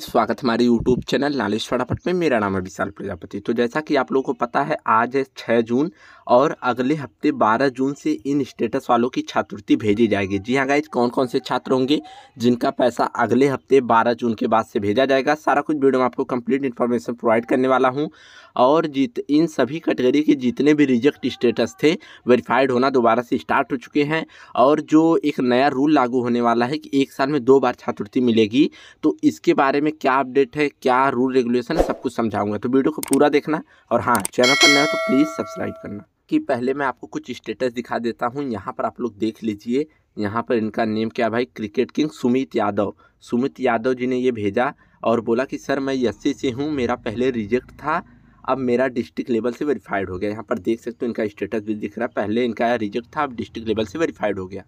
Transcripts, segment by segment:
स्वागत हमारे YouTube channel लालेश फटाफट में मेरा नाम है विशाल प्रजापति तो जैसा कि आप लोगों को पता है आज है छः जून और अगले हफ्ते 12 जून से इन स्टेटस वालों की छात्रवृत्ति भेजी जाएगी जी हाँ गाइज कौन कौन से छात्र होंगे जिनका पैसा अगले हफ्ते 12 जून के बाद से भेजा जाएगा सारा कुछ वीडियो में आपको कंप्लीट इन्फॉर्मेशन प्रोवाइड करने वाला हूँ और जित इन सभी कैटेगरी के जितने भी रिजेक्ट स्टेटस थे वेरीफाइड होना दोबारा से स्टार्ट हो चुके हैं और जो एक नया रूल लागू होने वाला है कि एक साल में दो बार छात्रवृत्ति मिलेगी तो इसके बारे में क्या अपडेट है क्या रूल रेगुलेशन है सब कुछ समझाऊंगा तो वीडियो को पूरा देखना और हाँ चैनल पर नया हो तो प्लीज़ सब्सक्राइब करना कि पहले मैं आपको कुछ स्टेटस दिखा देता हूँ यहाँ पर आप लोग देख लीजिए यहाँ पर इनका नेम क्या भाई क्रिकेट किंग सुमित यादव सुमित यादव जी ने ये भेजा और बोला कि सर मैं यस से हूँ मेरा पहले रिजेक्ट था अब मेरा डिस्ट्रिक्ट लेवल से वेरीफाइड हो गया यहाँ पर देख सकते हो इनका स्टेटस भी दिख रहा है पहले इनका रिजेक्ट था अब डिस्ट्रिक्ट लेवल से वेरीफाइड हो गया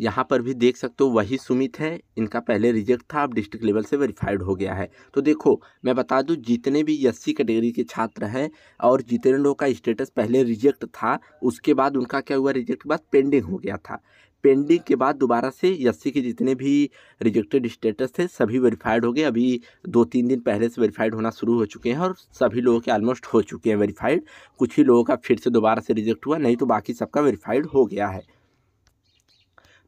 यहाँ पर भी देख सकते हो वही सुमित हैं इनका पहले रिजेक्ट था अब डिस्ट्रिक्ट लेवल से वेरीफाइड हो गया है तो देखो मैं बता दूँ जितने भी एस कैटेगरी के छात्र हैं और जितने लोगों का स्टेटस पहले रिजेक्ट था उसके बाद उनका क्या हुआ रिजेक्ट के बाद पेंडिंग हो गया था पेंडिंग के बाद दोबारा से सी के जितने भी रिजेक्टेड स्टेटस थे सभी वेरीफाइड हो गए अभी दो तीन दिन पहले से वेरीफाइड होना शुरू हो चुके हैं और सभी लोगों के ऑलमोस्ट हो चुके हैं वेरीफाइड कुछ ही लोगों का फिर से दोबारा से रिजेक्ट हुआ नहीं तो बाकी सबका वेरीफाइड हो गया है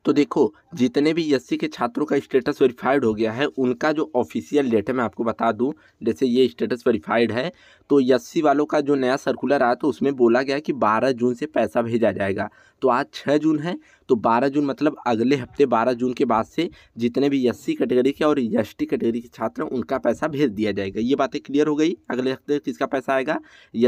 तो देखो जितने भी एस e के छात्रों का स्टेटस वेरीफाइड हो गया है उनका जो ऑफिशियल डेट है मैं आपको बता दूं जैसे ये स्टेटस वेरीफाइड है तो एस e वालों का जो नया सर्कुलर आया तो उसमें बोला गया कि 12 जून से पैसा भेजा जाएगा तो आज 6 जून है तो 12 जून मतलब अगले हफ्ते 12 जून के बाद से जितने भी एस कैटेगरी के और एस कैटेगरी के छात्र हैं उनका पैसा भेज दिया जाएगा ये बातें क्लियर हो गई अगले हफ्ते किसका पैसा आएगा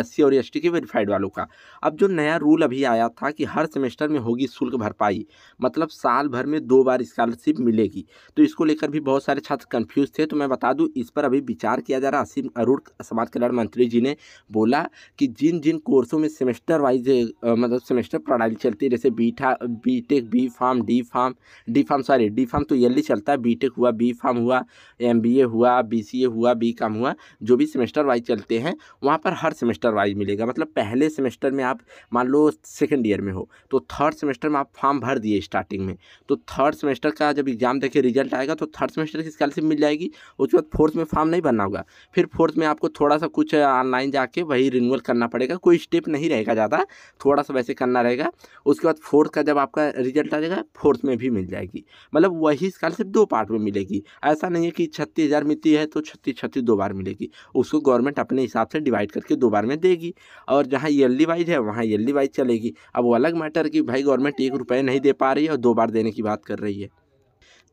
एस और एस के वेरीफाइड वालों का अब जो नया रूल अभी आया था कि हर सेमेस्टर में होगी शुल्क भरपाई मतलब साल भर में दो बार स्कॉलरशिप मिलेगी तो इसको लेकर भी बहुत सारे छात्र कन्फ्यूज़ थे तो मैं बता दूँ इस पर अभी विचार किया जा रहा असीम अरुण समाज कल्याण मंत्री जी ने बोला कि जिन जिन कोर्सों में सेमेस्टर वाइज मतलब सेमेस्टर प्रणाली चलती है जैसे बीठा B BTech B pharm D pharm D pharm sorry D pharm तो ईयरली चलता है बीटेक हुआ बी फार्म हुआ एमबीए हुआ बीसीए हुआ बी कॉम हुआ जो भी सेमेस्टर वाइज चलते हैं वहाँ पर हर सेमेस्टर वाइज मिलेगा मतलब पहले सेमेस्टर में आप मान लो सेकेंड ईयर में हो तो थर्ड सेमेस्टर में आप फॉर्म भर दिए स्टार्टिंग में तो थर्ड सेमेस्टर का जब एग्जाम देखे रिजल्ट आएगा तो थर्ड सेमेस्टर की स्कॉलरशिप मिल जाएगी उसके बाद फोर्थ में फॉर्म नहीं भरना होगा फिर फोर्थ में आपको थोड़ा सा कुछ ऑनलाइन जाके वही रिन्यूअल करना पड़ेगा कोई स्टेप नहीं रहेगा ज़्यादा थोड़ा सा वैसे करना रहेगा उसके बाद फोर्थ का जब आपका रिजल्ट आ जाएगा फोर्थ में भी मिल जाएगी मतलब वही स्कॉलरशिप दो पार्ट में मिलेगी ऐसा नहीं है कि छत्तीस हज़ार मिलती है तो छत्तीस छत्तीस दो बार मिलेगी उसको गवर्नमेंट अपने हिसाब से डिवाइड करके दो बार में देगी और जहाँ ईयरली वाइज है वहाँ ईयरली वाइज चलेगी अब वो अलग मैटर कि भाई गवर्नमेंट एक रुपये नहीं दे पा रही है और दो बार देने की बात कर रही है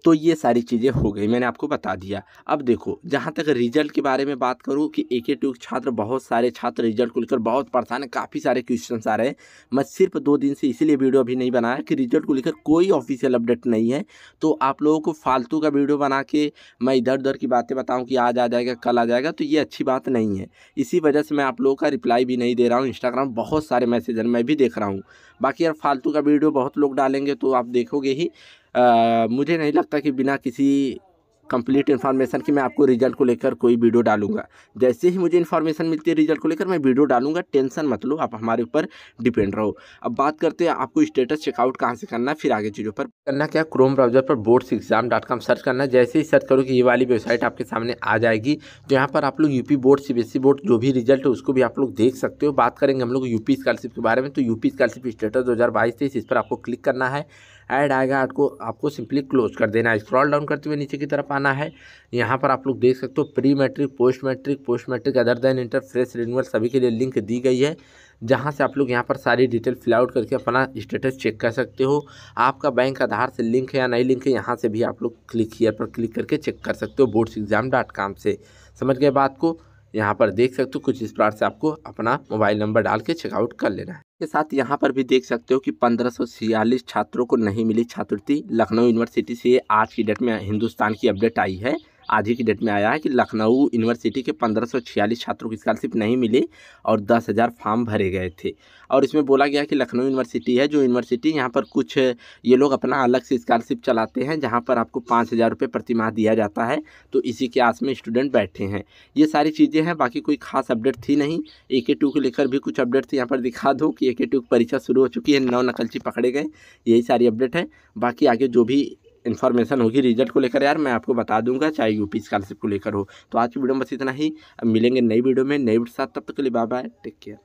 तो ये सारी चीज़ें हो गई मैंने आपको बता दिया अब देखो जहाँ तक रिजल्ट के बारे में बात करूँ कि एक ही ट्यूब छात्र बहुत सारे छात्र रिजल्ट को लेकर बहुत परेशान है काफ़ी सारे क्वेश्चन आ रहे हैं मैं सिर्फ दो दिन से इसीलिए वीडियो अभी नहीं बनाया कि रिजल्ट को लेकर कोई ऑफिशियल अपडेट नहीं है तो आप लोगों को फालतू का वीडियो बना के मैं इधर उधर की बातें बताऊँ कि आज आ जाएगा कल आ जाएगा तो ये अच्छी बात नहीं है इसी वजह से मैं आप लोगों का रिप्लाई भी नहीं दे रहा हूँ इंस्टाग्राम बहुत सारे मैसेजर मैं भी देख रहा हूँ बाकी यार फालतू का वीडियो बहुत लोग डालेंगे तो आप देखोगे ही मुझे नहीं लगता कि बिना किसी कंप्लीट इन्फॉर्मेशन की मैं आपको रिजल्ट को लेकर कोई वीडियो डालूंगा जैसे ही मुझे इन्फॉर्मेशन मिलती है रिजल्ट को लेकर मैं वीडियो डालूंगा टेंशन मत लो आप हमारे ऊपर डिपेंड रहो अब बात करते हैं आपको स्टेटस चेकआउट कहाँ से करना है फिर आगे चीज़ों पर करना क्या क्रोम ब्राउजर पर boards exam dot com search करना जैसे ही सर्च करो कि ये वाली वेबसाइट आपके सामने आ जाएगी तो यहाँ पर आप लोग यूपी बोर्ड सी बोर्ड जो भी रिजल्ट है उसको भी आप लोग देख सकते हो बात करेंगे हम लोग यूपी स्कॉलरशिप के बारे में तो यूपी स्कॉलरशिप स्टेटस दो हज़ार बाईस इस पर आपको क्लिक करना है ऐड आएगा आपको आपको सिंपली क्लोज कर देना है स्क्रॉल डाउन करते हुए नीचे की तरफ आना है यहाँ पर आप लोग देख सकते हो pre matric post matric post matric other than inter fresh renewal सभी के लिए लिंक दी गई है जहाँ से आप लोग यहाँ पर सारी डिटेल फिलआउट करके अपना स्टेटस चेक कर सकते हो आपका बैंक आधार से लिंक है या नहीं लिंक है यहाँ से भी आप लोग क्लिक हीयर पर क्लिक करके चेक कर सकते हो बोर्ड्स एग्जाम डॉट कॉम से समझ गए बात को यहाँ पर देख सकते हो कुछ इस प्रकार से आपको अपना मोबाइल नंबर डाल के चेकआउट कर लेना है के साथ यहाँ पर भी देख सकते हो कि पंद्रह छात्रों को नहीं मिली छात्रवृत्ति लखनऊ यूनिवर्सिटी से आज की डेट में हिंदुस्तान की अपडेट आई है आज ही की डेट में आया है कि लखनऊ यूनिवर्सिटी के 1546 छात्रों की स्कॉलरशिप नहीं मिली और 10,000 फॉर्म भरे गए थे और इसमें बोला गया कि लखनऊ यूनिवर्सिटी है जो यूनिवर्सिटी यहाँ पर कुछ ये लोग अपना अलग से स्कॉलरशिप चलाते हैं जहाँ पर आपको पाँच हज़ार रुपये प्रति माह दिया जाता है तो इसी के आस में स्टूडेंट बैठे हैं ये सारी चीज़ें हैं बाकी कोई खास अपडेट थी नहीं ए के टू को लेकर भी कुछ अपडेट थी यहाँ पर दिखा दो कि ए के टू परीक्षा शुरू हो चुकी है नौ नकलची पकड़े गए यही सारी अपडेट है बाकी आगे जो भी इन्फॉर्मेशन होगी रिजल्ट को लेकर यार मैं आपको बता दूंगा चाहे यूपी स्कॉलरशिप को लेकर हो तो आज की वीडियो में बस इतना ही मिलेंगे नई वीडियो में नई साथ तब तक के लिए बाय बाय टेक केयर